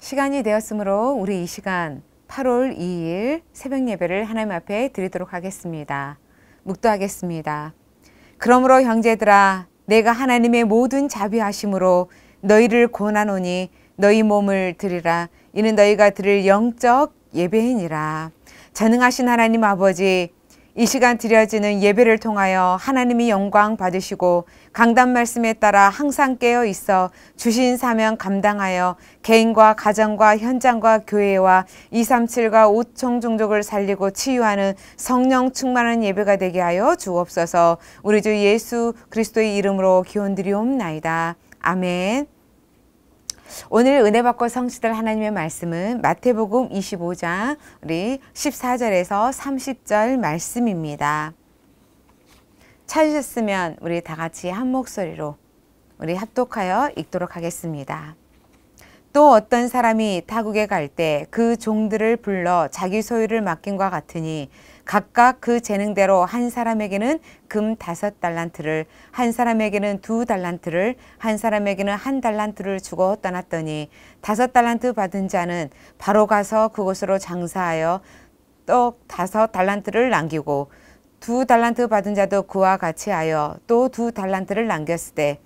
시간이 되었으므로 우리 이 시간 8월 2일 새벽 예배를 하나님 앞에 드리도록 하겠습니다. 묵도하겠습니다. 그러므로 형제들아 내가 하나님의 모든 자비하심으로 너희를 권하노니 너희 몸을 드리라 이는 너희가 드릴 영적 예배이니라. 전능하신 하나님 아버지 이 시간 드려지는 예배를 통하여 하나님이 영광 받으시고 강단 말씀에 따라 항상 깨어 있어 주신 사명 감당하여 개인과 가정과 현장과 교회와 237과 5총 종족을 살리고 치유하는 성령 충만한 예배가 되게 하여 주옵소서 우리 주 예수 그리스도의 이름으로 기원 드리옵나이다. 아멘. 오늘 은혜 받고 성취될 하나님의 말씀은 마태복음 25장 우리 14절에서 30절 말씀입니다. 찾으셨으면 우리 다 같이 한 목소리로 우리 합독하여 읽도록 하겠습니다. 또 어떤 사람이 타국에 갈 때 그 종들을 불러 자기 소유를 맡긴과 같으니 각각 그 재능대로 한 사람에게는 금 다섯 달란트를 한 사람에게는 두 달란트를 한 사람에게는 한 달란트를 주고 떠났더니 다섯 달란트 받은 자는 바로 가서 그곳으로 장사하여 또 다섯 달란트를 남기고 두 달란트 받은 자도 그와 같이 하여 또 두 달란트를 남겼을 때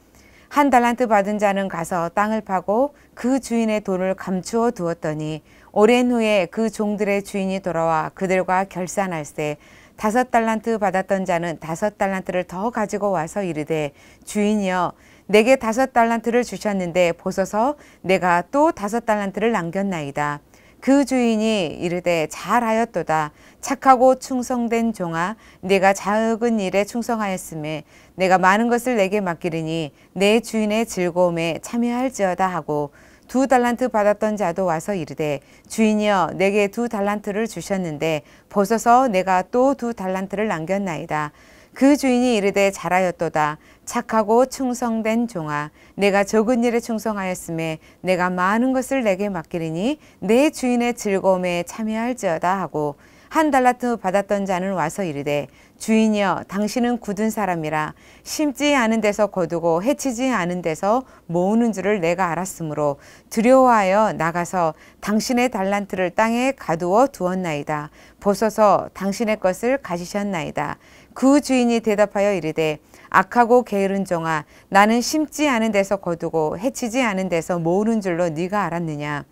한 달란트 받은 자는 가서 땅을 파고 그 주인의 돈을 감추어 두었더니 오랜 후에 그 종들의 주인이 돌아와 그들과 결산할때 다섯 달란트 받았던 자는 다섯 달란트를 더 가지고 와서 이르되 주인이여 내게 다섯 달란트를 주셨는데 보소서 내가 또 다섯 달란트를 남겼나이다. 그 주인이 이르되 잘하였도다 착하고 충성된 종아 네가 작은 일에 충성하였음에 내가 많은 것을 내게 맡기리니 내 주인의 즐거움에 참여할지어다 하고 두 달란트 받았던 자도 와서 이르되 주인이여 내게 두 달란트를 주셨는데 벗어서 내가 또 두 달란트를 남겼나이다 그 주인이 이르되 잘하였도다. 착하고 충성된 종아, 내가 적은 일에 충성하였음에 내가 많은 것을 내게 맡기리니 내 주인의 즐거움에 참여할지어다 하고 한 달라트 받았던 자는 와서 이르되 주인이여 당신은 굳은 사람이라 심지 않은 데서 거두고 해치지 않은 데서 모으는 줄을 내가 알았으므로 두려워하여 나가서 당신의 달란트를 땅에 가두어 두었나이다 보소서 당신의 것을 가지셨나이다 그 주인이 대답하여 이르되 악하고 게으른 종아 나는 심지 않은 데서 거두고 해치지 않은 데서 모으는 줄로 네가 알았느냐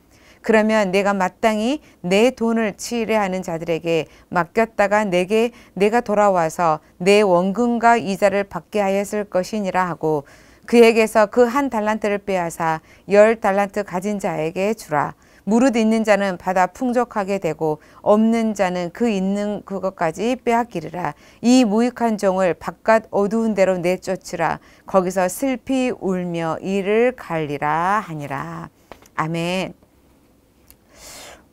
그러면 내가 마땅히 내 돈을 치례하는 자들에게 맡겼다가 내게 내가 돌아와서 내 원금과 이자를 받게 하였을 것이니라 하고 그에게서 그 한 달란트를 빼앗아 열 달란트 가진 자에게 주라 무릇 있는 자는 받아 풍족하게 되고 없는 자는 그 있는 그것까지 빼앗기리라. 이 무익한 종을 바깥 어두운 데로 내쫓으라. 거기서 슬피 울며 이를 갈리라 하니라. 아멘.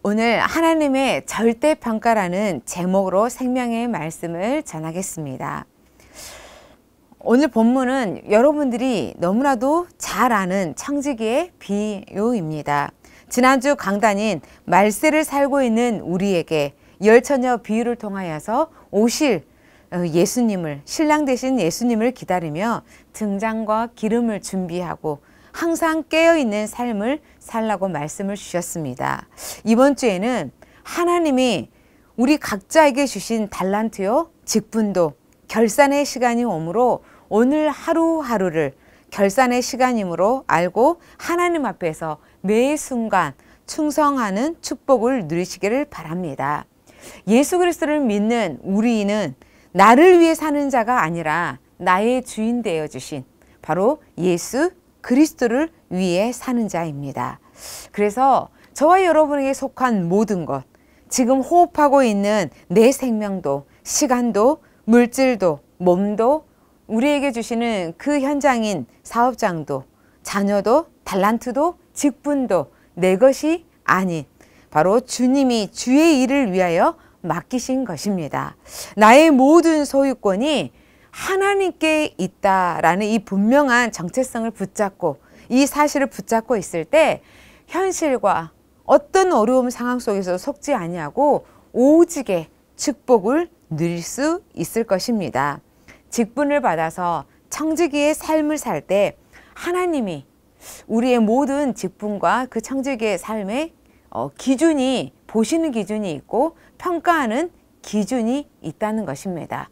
오늘 하나님의 절대 평가라는 제목으로 생명의 말씀을 전하겠습니다. 오늘 본문은 여러분들이 너무나도 잘 아는 창지기의 비유입니다. 지난주 강단인 말세를 살고 있는 우리에게 열처녀 비유를 통하여서 오실 어, 예수님을 신랑 되신 예수님을 기다리며 등장과 기름을 준비하고 항상 깨어있는 삶을 살라고 말씀을 주셨습니다. 이번 주에는 하나님이 우리 각자에게 주신 달란트요, 직분도 결산의 시간이 오므로 오늘 하루하루를 결산의 시간이므로 알고 하나님 앞에서 매 순간 충성하는 축복을 누리시기를 바랍니다. 예수 그리스도를 믿는 우리는 나를 위해 사는 자가 아니라 나의 주인 되어 주신 바로 예수 그리스도를 위해 사는 자입니다. 그래서 저와 여러분에게 속한 모든 것, 지금 호흡하고 있는 내 생명도, 시간도, 물질도, 몸도, 우리에게 주시는 그 현장인 사업장도 자녀도 달란트도 직분도 내 것이 아닌 바로 주님이 주의 일을 위하여 맡기신 것입니다. 나의 모든 소유권이 하나님께 있다라는 이 분명한 정체성을 붙잡고 이 사실을 붙잡고 있을 때 현실과 어떤 어려움 상황 속에서 속지 아니하고 오직의 축복을 누릴 수 있을 것입니다. 직분을 받아서 청지기의 삶을 살 때 하나님이 우리의 모든 직분과 그 청지기의 삶의 어, 기준이 보시는 기준이 있고 평가하는 기준이 있다는 것입니다.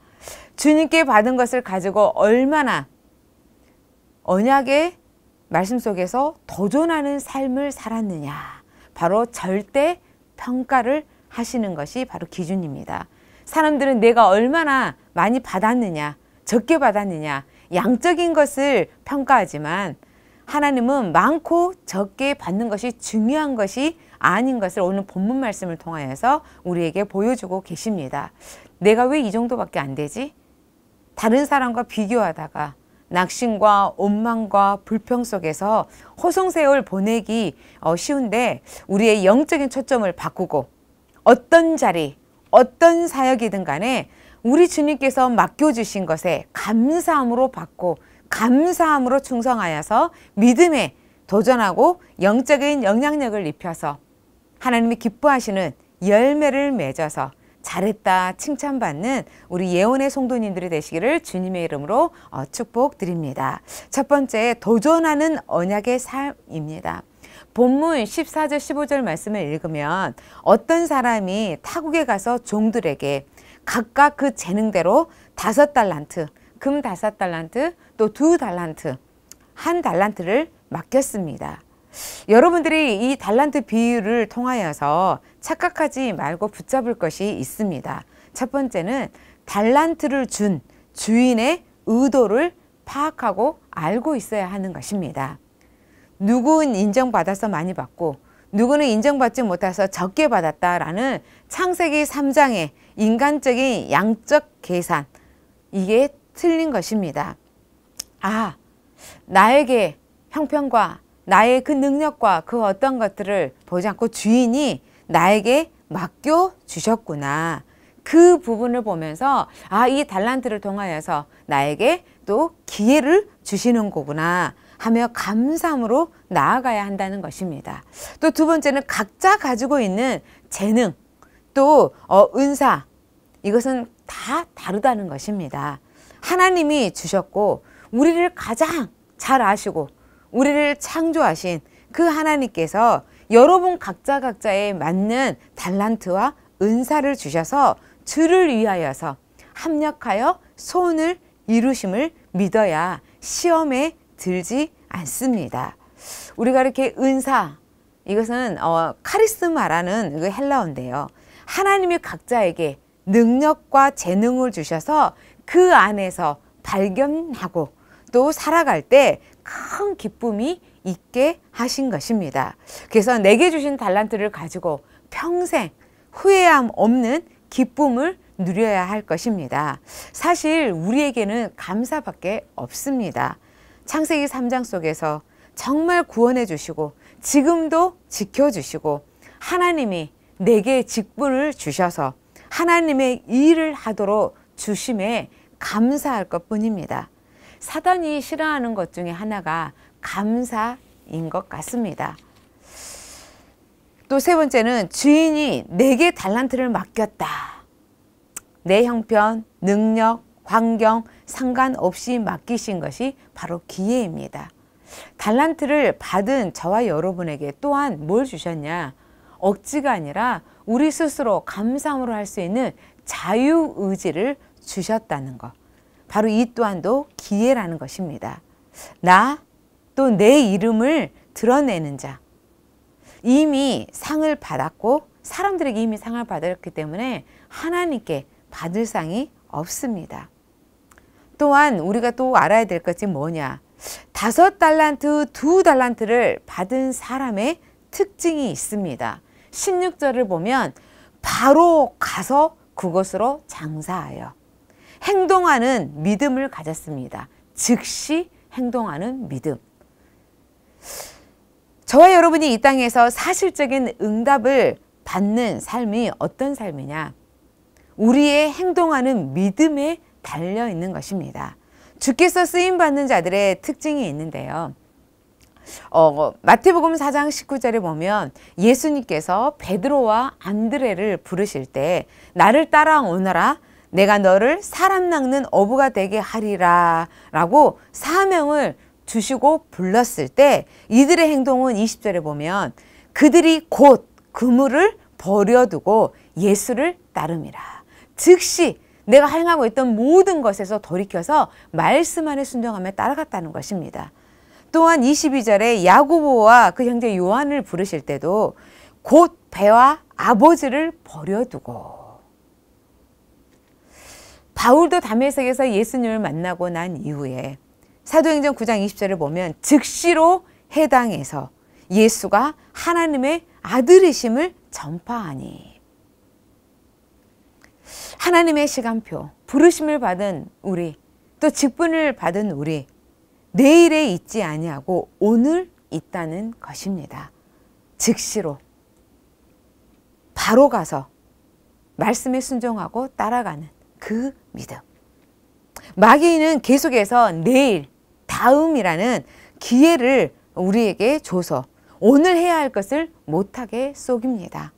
주님께 받은 것을 가지고 얼마나 언약의 말씀 속에서 도전하는 삶을 살았느냐. 바로 절대 평가를 하시는 것이 바로 기준입니다. 사람들은 내가 얼마나 많이 받았느냐, 적게 받았느냐 양적인 것을 평가하지만 하나님은 많고 적게 받는 것이 중요한 것이 아닌 것을 오늘 본문 말씀을 통하여서 우리에게 보여주고 계십니다. 내가 왜 이 정도밖에 안 되지? 다른 사람과 비교하다가 낙심과 원망과 불평 속에서 호송세월 보내기 어, 쉬운데 우리의 영적인 초점을 바꾸고 어떤 자리, 어떤 사역이든 간에 우리 주님께서 맡겨주신 것에 감사함으로 받고 감사함으로 충성하여서 믿음에 도전하고 영적인 영향력을 입혀서 하나님이 기뻐하시는 열매를 맺어서 잘했다 칭찬받는 우리 예언의 성도님들이 되시기를 주님의 이름으로 어, 축복드립니다. 첫 번째 도전하는 언약의 삶입니다. 본문 14절 15절 말씀을 읽으면 어떤 사람이 타국에 가서 종들에게 각각 그 재능대로 다섯 달란트, 금 다섯 달란트, 또 두 달란트, 한 달란트를 맡겼습니다. 여러분들이 이 달란트 비유를 통하여서 착각하지 말고 붙잡을 것이 있습니다. 첫 번째는 달란트를 준 주인의 의도를 파악하고 알고 있어야 하는 것입니다. 누군 인정받아서 많이 받고 누구는 인정받지 못해서 적게 받았다라는 창세기 3장의 인간적인 양적 계산 이게 틀린 것입니다. 아, 나에게 형편과 나의 그 능력과 그 어떤 것들을 보지 않고 주인이 나에게 맡겨 주셨구나. 그 부분을 보면서 아, 이 달란트를 통하여서 나에게 또 기회를 주시는 거구나. 하며 감사함으로 나아가야 한다는 것입니다. 또 두 번째는 각자 가지고 있는 재능, 또 어, 은사, 이것은 다 다르다는 것입니다. 하나님이 주셨고, 우리를 가장 잘 아시고, 우리를 창조하신 그 하나님께서 여러분 각자 각자에 맞는 달란트와 은사를 주셔서 주를 위하여서 합력하여 소을 이루심을 믿어야 시험에 들지 않습니다. 우리가 이렇게 은사 이것은 어, 카리스마라는 그 헬라어인데요. 하나님이 각자에게 능력과 재능을 주셔서 그 안에서 발견하고 또 살아갈 때 큰 기쁨이 있게 하신 것입니다. 그래서 내게 주신 달란트를 가지고 평생 후회함 없는 기쁨을 누려야 할 것입니다. 사실 우리에게는 감사밖에 없습니다. 창세기 3장 속에서 정말 구원해 주시고 지금도 지켜 주시고 하나님이 내게 직분을 주셔서 하나님의 일을 하도록 주심에 감사할 것 뿐입니다. 사단이 싫어하는 것 중에 하나가 감사인 것 같습니다. 또 세 번째는 주인이 내게 달란트를 맡겼다. 내 형편, 능력, 환경, 상관없이 맡기신 것이 바로 기회입니다. 달란트를 받은 저와 여러분에게 또한 뭘 주셨냐? 억지가 아니라 우리 스스로 감상으로 할 수 있는 자유의지를 주셨다는 것. 바로 이 또한도 기회라는 것입니다. 나 또 내 이름을 드러내는 자. 이미 상을 받았고 사람들에게 이미 상을 받았기 때문에 하나님께 받을 상이 없습니다. 또한 우리가 또 알아야 될 것이 뭐냐. 다섯 달란트, 두 달란트를 받은 사람의 특징이 있습니다. 16절을 보면 바로 가서 그것으로 장사하여 행동하는 믿음을 가졌습니다. 즉시 행동하는 믿음. 저와 여러분이 이 땅에서 사실적인 응답을 받는 삶이 어떤 삶이냐? 우리의 행동하는 믿음의 달려 있는 것입니다. 주께서 쓰임 받는 자들의 특징이 있는데요. 어, 마태복음 4장 19절에 보면 예수님께서 베드로와 안드레를 부르실 때 나를 따라오너라 내가 너를 사람 낚는 어부가 되게 하리라 라고 사명을 주시고 불렀을 때 이들의 행동은 20절에 보면 그들이 곧 그물을 버려두고 예수를 따릅니다. 즉시 내가 행하고 있던 모든 것에서 돌이켜서 말씀 안에 순종하며 따라갔다는 것입니다. 또한 22절에 야고보와 그 형제 요한을 부르실 때도 곧 배와 아버지를 버려두고 바울도 담에색에서 예수님을 만나고 난 이후에 사도행전 9장 20절을 보면 즉시로 해당해서 예수가 하나님의 아들이심을 전파하니 하나님의 시간표, 부르심을 받은 우리, 또 직분을 받은 우리, 내일에 있지 아니하고 오늘 있다는 것입니다. 즉시로 바로 가서 말씀에 순종하고 따라가는 그 믿음. 마귀는 계속해서 내일, 다음이라는 기회를 우리에게 줘서 오늘 해야 할 것을 못하게 속입니다.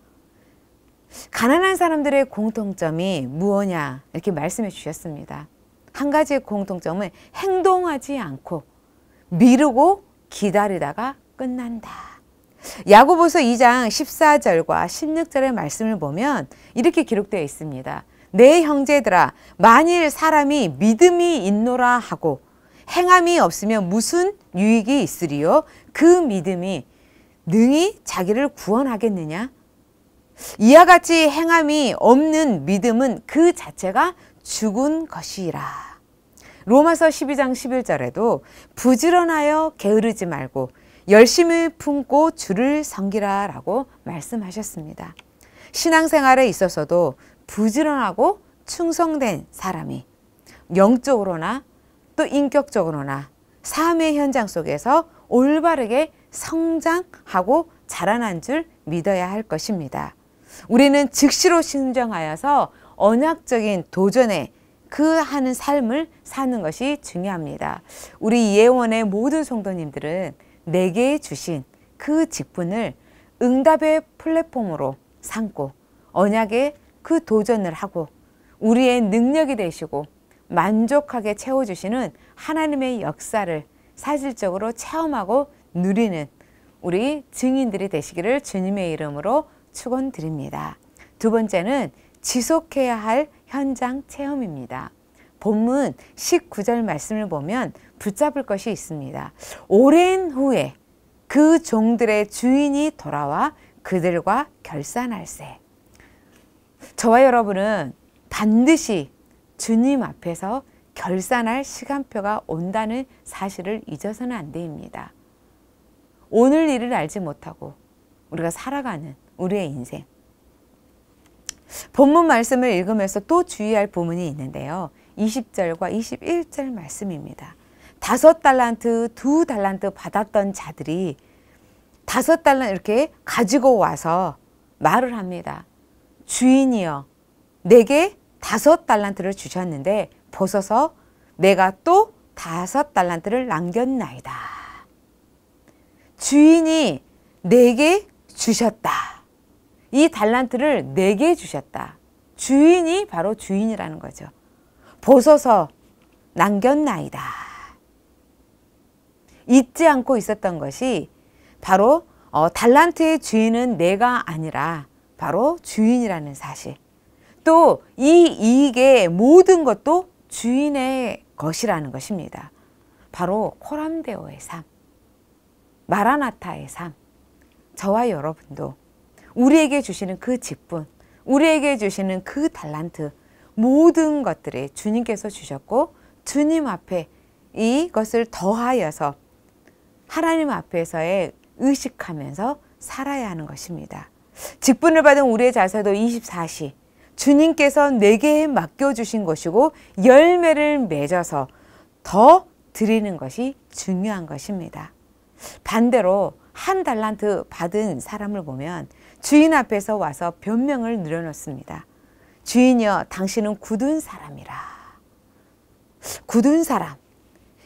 가난한 사람들의 공통점이 무엇냐 이렇게 말씀해 주셨습니다. 한 가지 공통점은 행동하지 않고 미루고 기다리다가 끝난다. 야고보서 2장 14절과 16절의 말씀을 보면 이렇게 기록되어 있습니다. 내 형제들아 만일 사람이 믿음이 있노라 하고 행함이 없으면 무슨 유익이 있으리요 그 믿음이 능히 자기를 구원하겠느냐 이와 같이 행함이 없는 믿음은 그 자체가 죽은 것이라. 로마서 12장 11절에도 부지런하여 게으르지 말고 열심히 품고 주를 섬기라 라고 말씀하셨습니다. 신앙생활에 있어서도 부지런하고 충성된 사람이 영적으로나 또 인격적으로나 삶의 현장 속에서 올바르게 성장하고 자라난 줄 믿어야 할 것입니다. 우리는 즉시로 신정하여서 언약적인 도전에 그 하는 삶을 사는 것이 중요합니다. 우리 예원의 모든 성도님들은 내게 주신 그 직분을 응답의 플랫폼으로 삼고 언약의 그 도전을 하고 우리의 능력이 되시고 만족하게 채워주시는 하나님의 역사를 사실적으로 체험하고 누리는 우리 증인들이 되시기를 주님의 이름으로 축원드립니다. 두 번째는 지속해야 할 현장 체험입니다. 본문 19절 말씀을 보면 붙잡을 것이 있습니다. 오랜 후에 그 종들의 주인이 돌아와 그들과 결산할세. 저와 여러분은 반드시 주님 앞에서 결산할 시간표가 온다는 사실을 잊어서는 안 됩니다. 오늘 일을 알지 못하고 우리가 살아가는 우리의 인생. 본문 말씀을 읽으면서 또 주의할 부분이 있는데요. 20절과 21절 말씀입니다. 다섯 달란트, 두 달란트 받았던 자들이 다섯 달란트 이렇게 가지고 와서 말을 합니다. 주인이여, 내게 다섯 달란트를 주셨는데 보소서 내가 또 다섯 달란트를 남겼나이다. 주인이 내게 주셨다. 이 달란트를 내게 주셨다. 주인이 바로 주인이라는 거죠. 보소서 남겼나이다. 잊지 않고 있었던 것이 바로 어, 달란트의 주인은 내가 아니라 바로 주인이라는 사실. 또 이 이익의 모든 것도 주인의 것이라는 것입니다. 바로 코람데오의 삶, 마라나타의 삶, 저와 여러분도 우리에게 주시는 그 직분, 우리에게 주시는 그 달란트, 모든 것들이 주님께서 주셨고 주님 앞에 이것을 더하여서 하나님 앞에서의 의식하면서 살아야 하는 것입니다. 직분을 받은 우리의 자세도 24시 주님께서 내게 맡겨주신 것이고 열매를 맺어서 더 드리는 것이 중요한 것입니다. 반대로 한 달란트 받은 사람을 보면 주인 앞에서 와서 변명을 늘어놓습니다. 주인여, 당신은 굳은 사람이라. 굳은 사람.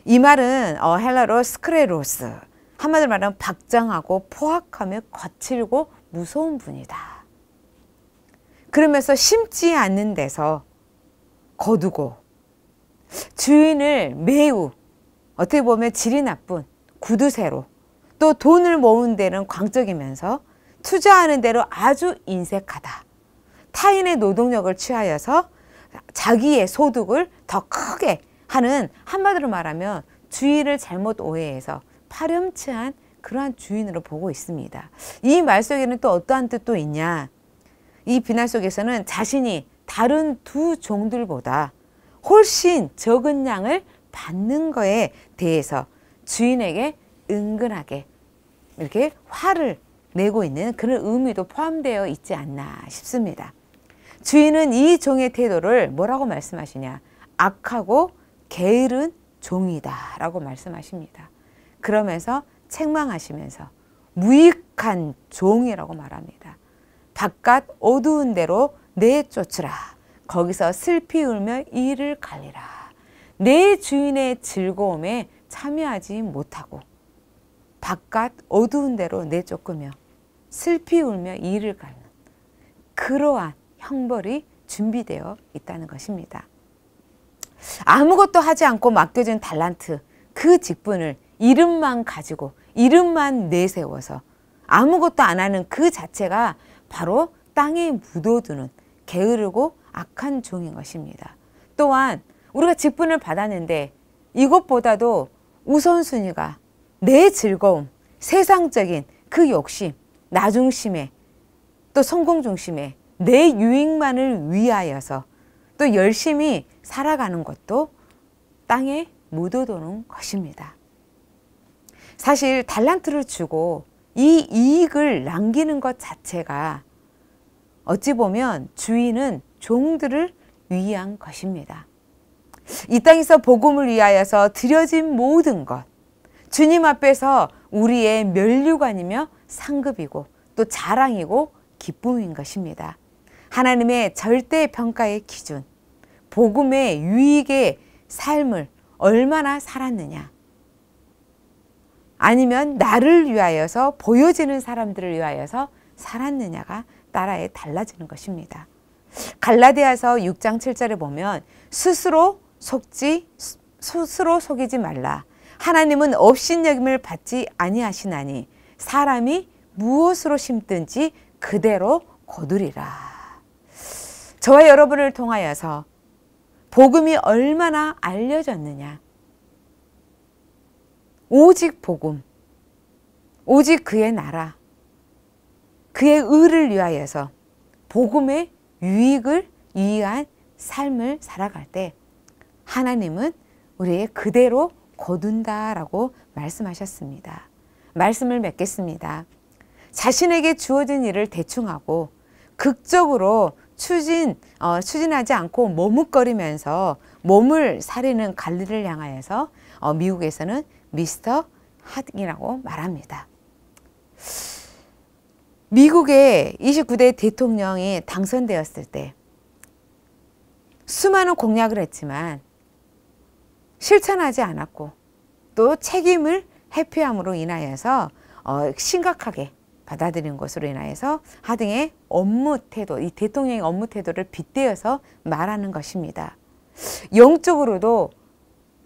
이 말은 어, 헬라로 스크레로스. 한마디로 말하면 박장하고 포악하며 거칠고 무서운 분이다. 그러면서 심지 않는 데서 거두고 주인을 매우 어떻게 보면 질이 나쁜 구두쇠로 또 돈을 모은 데는 광적이면서 투자하는 대로 아주 인색하다. 타인의 노동력을 취하여서 자기의 소득을 더 크게 하는 한마디로 말하면 주의를 잘못 오해해서 파렴치한 그러한 주인으로 보고 있습니다. 이 말 속에는 또 어떠한 뜻도 있냐? 이 비난 속에서는 자신이 다른 두 종들보다 훨씬 적은 양을 받는 거에 대해서 주인에게 은근하게 이렇게 화를 내고 있는 그런 의미도 포함되어 있지 않나 싶습니다. 주인은 이 종의 태도를 뭐라고 말씀하시냐? 악하고 게으른 종이다 라고 말씀하십니다. 그러면서 책망하시면서 무익한 종이라고 말합니다. 바깥 어두운 데로 내쫓으라. 거기서 슬피 울며 이를 갈리라. 내 주인의 즐거움에 참여하지 못하고 바깥 어두운 데로 내쫓으며 슬피 울며 이를 갈는 그러한 형벌이 준비되어 있다는 것입니다. 아무것도 하지 않고 맡겨진 달란트 그 직분을 이름만 가지고 이름만 내세워서 아무것도 안 하는 그 자체가 바로 땅에 묻어두는 게으르고 악한 종인 것입니다. 또한 우리가 직분을 받았는데 이것보다도 우선순위가 내 즐거움, 세상적인 그 욕심, 나중심에 또 성공 중심에 내 유익만을 위하여서 또 열심히 살아가는 것도 땅에 묻어도는 것입니다. 사실 달란트를 주고 이 이익을 남기는 것 자체가 어찌 보면 주인은 종들을 위한 것입니다. 이 땅에서 복음을 위하여서 드려진 모든 것, 주님 앞에서 우리의 면류관이며 상급이고 또 자랑이고 기쁨인 것입니다. 하나님의 절대 평가의 기준, 복음의 유익의 삶을 얼마나 살았느냐, 아니면 나를 위하여서 보여지는 사람들을 위하여서 살았느냐가 따라에 달라지는 것입니다. 갈라디아서 6장 7절에 보면 스스로 속지 스스로 속이지 말라 하나님은 없인 여김을 받지 아니하시나니 사람이 무엇으로 심든지 그대로 거두리라. 저와 여러분을 통하여서 복음이 얼마나 알려졌느냐. 오직 복음, 오직 그의 나라, 그의 의를 위하여서 복음의 유익을 유한 삶을 살아갈 때 하나님은 우리의 그대로 거둔다라고 말씀하셨습니다. 말씀을 맺겠습니다. 자신에게 주어진 일을 대충하고 극적으로 추진, 어, 추진하지 않고 머뭇거리면서 몸을 사리는 관리를 향하여서 어, 미국에서는 미스터 핫이라고 말합니다. 미국의 29대 대통령이 당선되었을 때 수많은 공약을 했지만 실천하지 않았고 또 책임을 회피함으로 인하여서 어, 심각하게 받아들인 것으로 인하여서 하등의 업무 태도, 이 대통령의 업무 태도를 빗대어서 말하는 것입니다. 영적으로도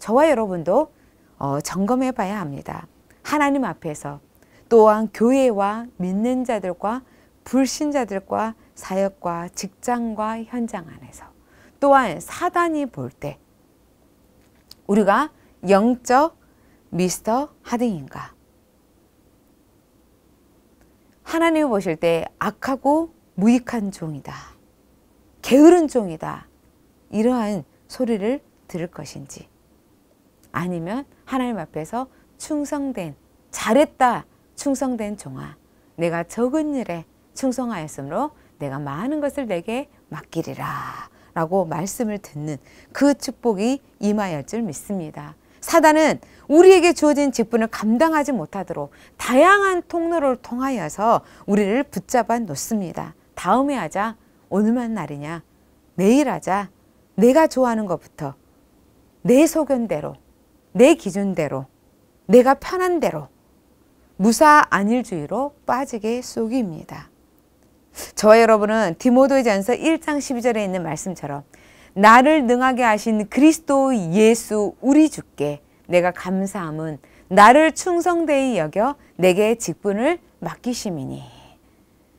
저와 여러분도 어, 점검해 봐야 합니다. 하나님 앞에서 또한 교회와 믿는 자들과 불신자들과 사역과 직장과 현장 안에서 또한 사단이 볼때 우리가 영적 미스터 하등인가? 하나님을 보실 때 악하고 무익한 종이다. 게으른 종이다. 이러한 소리를 들을 것인지 아니면 하나님 앞에서 충성된 잘했다 충성된 종아 내가 적은 일에 충성하였으므로 내가 많은 것을 내게 맡기리라 라고 말씀을 듣는 그 축복이 임하여 줄 믿습니다. 사단은 우리에게 주어진 직분을 감당하지 못하도록 다양한 통로를 통하여서 우리를 붙잡아 놓습니다. 다음에 하자. 오늘만 날이냐. 내일 하자. 내가 좋아하는 것부터 내 소견대로, 내 기준대로, 내가 편한 대로 무사 안일주의로 빠지게 속입니다. 저와 여러분은 디모도전서 1장 12절에 있는 말씀처럼 나를 능하게 하신 그리스도 예수 우리 주께 내가 감사함은 나를 충성되이 여겨 내게 직분을 맡기심이니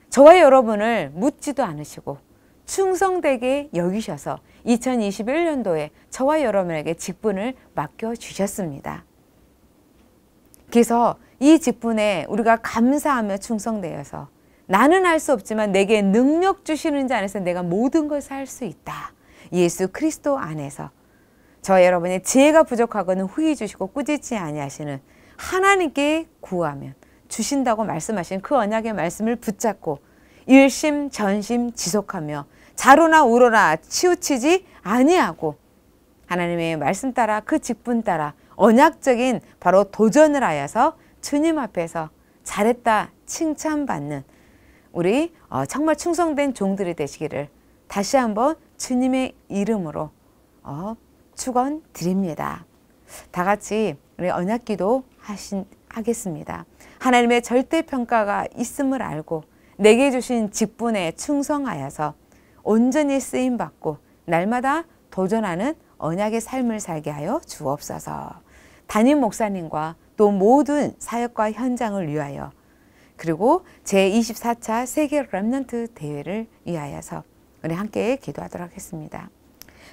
저와 여러분을 묻지도 않으시고 충성되게 여기셔서 2021년도에 저와 여러분에게 직분을 맡겨주셨습니다. 그래서 이 직분에 우리가 감사하며 충성되어서 나는 알 수 없지만 내게 능력 주시는 자 안에서 내가 모든 것을 할 수 있다. 예수 그리스도 안에서 저 여러분의 지혜가 부족하거는 후히 주시고 꾸짖지 아니하시는 하나님께 구하면 주신다고 말씀하신 그 언약의 말씀을 붙잡고 일심 전심 지속하며 자로나 우로나 치우치지 아니하고 하나님의 말씀 따라 그 직분 따라 언약적인 바로 도전을 하여서 주님 앞에서 잘했다 칭찬받는 우리 어, 정말 충성된 종들이 되시기를 다시 한번 주님의 이름으로 어, 축원드립니다. 다 같이 우리 언약기도 하신 하겠습니다. 하나님의 절대 평가가 있음을 알고 내게 주신 직분에 충성하여서 온전히 쓰임 받고 날마다 도전하는 언약의 삶을 살게 하여 주옵소서. 담임 목사님과 또 모든 사역과 현장을 위하여 그리고 제24차 세계 랩런트 대회를 위하여서 우리 함께 기도하도록 하겠습니다.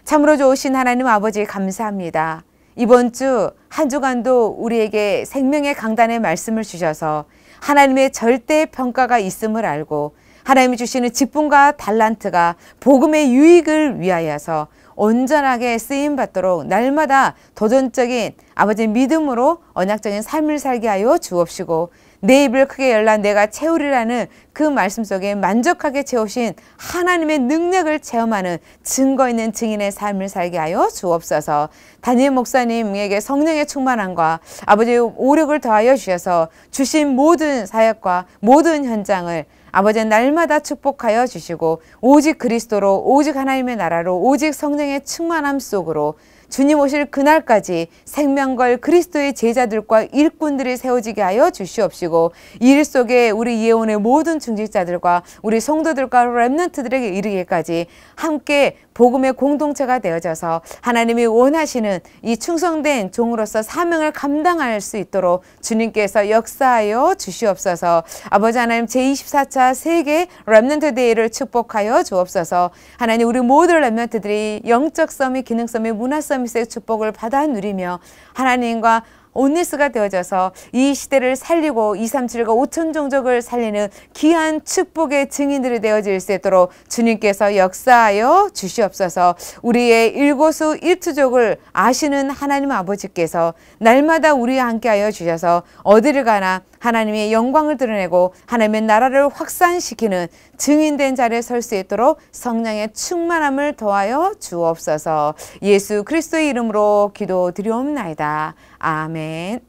참으로 좋으신 하나님 아버지 감사합니다. 이번 주 한 주간도 우리에게 생명의 강단의 말씀을 주셔서 하나님의 절대 평가가 있음을 알고 하나님이 주시는 직분과 달란트가 복음의 유익을 위하여서 온전하게 쓰임 받도록 날마다 도전적인 아버지 믿음으로 언약적인 삶을 살게 하여 주옵시고 내 입을 크게 열라 내가 채우리라는 그 말씀 속에 만족하게 채우신 하나님의 능력을 체험하는 증거 있는 증인의 삶을 살게 하여 주옵소서. 다니엘 목사님에게 성령의 충만함과 아버지의 오력을 더하여 주셔서 주신 모든 사역과 모든 현장을 아버지 날마다 축복하여 주시고 오직 그리스도로 오직 하나님의 나라로 오직 성령의 충만함 속으로 주님 오실 그날까지 생명걸 그리스도의 제자들과 일꾼들이 세워지게 하여 주시옵시고 일 속에 우리 예원의 모든 중직자들과 우리 성도들과 랩넌트들에게 이르기까지 함께 복음의 공동체가 되어져서 하나님이 원하시는 이 충성된 종으로서 사명을 감당할 수 있도록 주님께서 역사하여 주시옵소서 아버지 하나님 제24차 세계 랩넌트대회를 축복하여 주옵소서 하나님 우리 모든 랩넌트들이 영적 섬이 기능 섬이 문화 섬 서밋의 축복을 받아 누리며 하나님과 온니스가 되어져서 이 시대를 살리고 237과 5천 종족을 살리는 귀한 축복의 증인들이 되어질 수 있도록 주님께서 역사하여 주시옵소서 우리의 일고수 일투족을 아시는 하나님 아버지께서 날마다 우리와 함께하여 주셔서 어디를 가나 하나님의 영광을 드러내고 하나님의 나라를 확산시키는 증인된 자리에 설 수 있도록 성령의 충만함을 더하여 주옵소서 예수 그리스도의 이름으로 기도드리옵나이다. 아멘.